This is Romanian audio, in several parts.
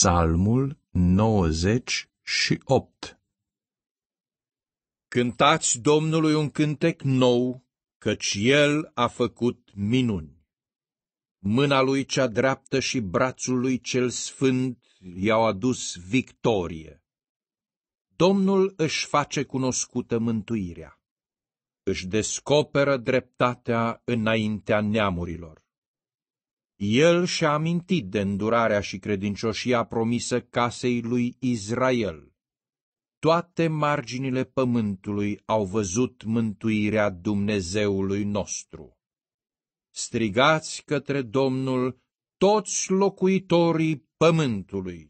Psalmul 98 Cântați Domnului un cântec nou, căci El a făcut minuni. Mâna Lui cea dreaptă și brațul Lui cel sfânt i-au adus victorie. Domnul își face cunoscută mântuirea, își descoperă dreptatea înaintea neamurilor el și-a amintit de îndurarea și credincioșia promisă casei lui Israel. Toate marginile pământului au văzut mântuirea Dumnezeului nostru. Strigați către Domnul toți locuitorii pământului.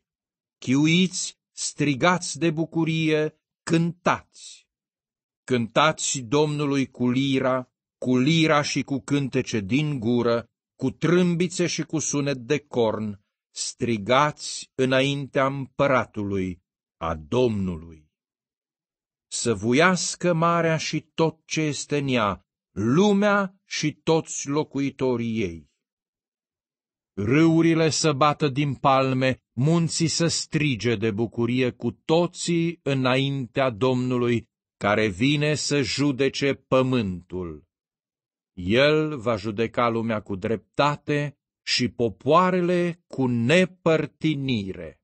Chiuiți, strigați de bucurie, cântați. Cântați Domnului cu lira, cu lira și cu cântece din gură, cu trâmbițe și cu sunet de corn, strigați înaintea împăratului, a Domnului. Să vuiască marea și tot ce este în ea, lumea și toți locuitorii ei. Râurile să bată din palme, munții să strige de bucurie cu toții înaintea Domnului, care vine să judece pământul. El va judeca lumea cu dreptate și popoarele cu nepărtinire.